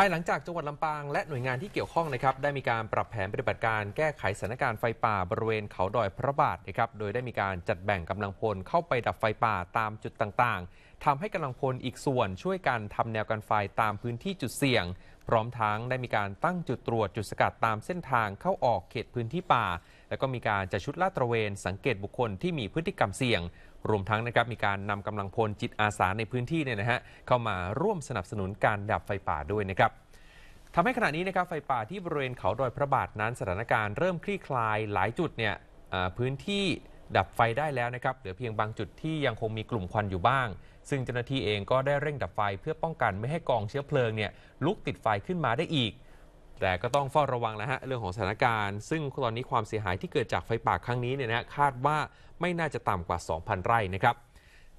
ภายหลังจากจังหวัดลำปาง และหน่วยงานที่เกี่ยวข้องนะครับได้มีการปรับแผนปฏิบัติการแก้ไขสถานการณ์ไฟป่าบริเวณเขาดอยพระบาทนะครับโดยได้มีการจัดแบ่งกำลังพล เข้าไปดับไฟป่าตามจุดต่างๆ ทำให้กำลังพลอีกส่วนช่วยกันทำแนวกันไฟตามพื้นที่จุดเสี่ยงพร้อมทั้งได้มีการตั้งจุดตรวจจุดสกัดตามเส้นทางเข้าออกเขตพื้นที่ป่า และก็มีการจัดชุดลาดตระเวนสังเกตบุคคลที่มีพฤติกรรมเสี่ยง รวมทั้งนะครับมีการนำกำลังพลจิตอาสาในพื้นที่เนี่ยนะฮะเข้ามาร่วมสนับสนุนการดับไฟป่าด้วยนะครับทำให้ขณะนี้นะครับไฟป่าที่บริเวณเขาดอยพระบาทนั้นสถานการณ์เริ่มคลี่คลาย หลายจุดเนี่ยพื้นที่ดับไฟได้แล้วนะครับ เหลือเพียงบางจุดที่ยังคงมีกลุ่มควันอยู่บ้าง ซึ่งเจ้าหน้าที่เองก็ได้เร่งดับไฟเพื่อป้องกันไม่ให้กองเชื้อเพลิงเนี่ยลุกติดไฟขึ้นมาได้อีก แต่ก็ต้องเฝ้าระวังแล้วฮะ เรื่องของสถานการณ์ ซึ่งตอนนี้ความเสียหายที่เกิดจากไฟป่าครั้งนี้เนี่ยนะคาดว่าไม่น่าจะต่ำกว่า 2,000 ไร่นะครับ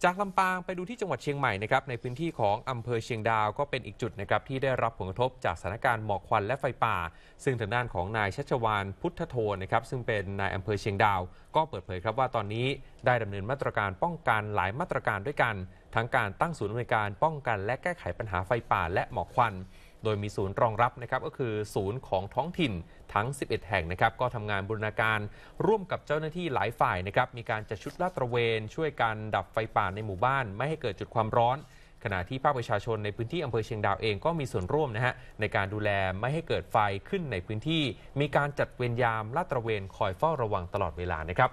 จากลำปางไปดูที่จังหวัดเชียงใหม่นะครับในพื้นที่ของอำเภอเชียงดาว ก็เป็นอีกจุดนะครับที่ได้รับผลกระทบ จากสถานการณ์หมอกควัน และไฟป่า ซึ่งทางด้านของนายชัชวานพุทธโทนะครับซึ่งเป็นนายอำเภอเชียงดาวก็เปิดเผยครับว่าตอนนี้ได้ดำเนินมาตรการป้องกันหลายมาตรการด้วยกันทั้งการตั้งศูนย์บริการ ป้องกัน และแก้ไขปัญหาไฟป่าและหมอกควันโดยมีศูนย์รองรับนะครับก็คือศูนย์ของท้องถิ่นทั้ง 11 แห่งนะครับ ก็ทำงานบูรณาการร่วมกับเจ้าหน้าที่หลายฝ่ายนะครับมีการจัดชุดลาดตระเวน ช่วยกันดับไฟป่าในหมู่บ้านไม่ให้เกิดจุดความร้อน ขณะที่ภาคประชาชนในพื้นที่อำเภอเชียงดาวเองก็มีส่วนร่วมนะฮะในการดูแลไม่ให้เกิดไฟขึ้นในพื้นที่ มีการจัดเวรยามลาดตระเวนคอยเฝ้าระวังตลอดเวลานะครับ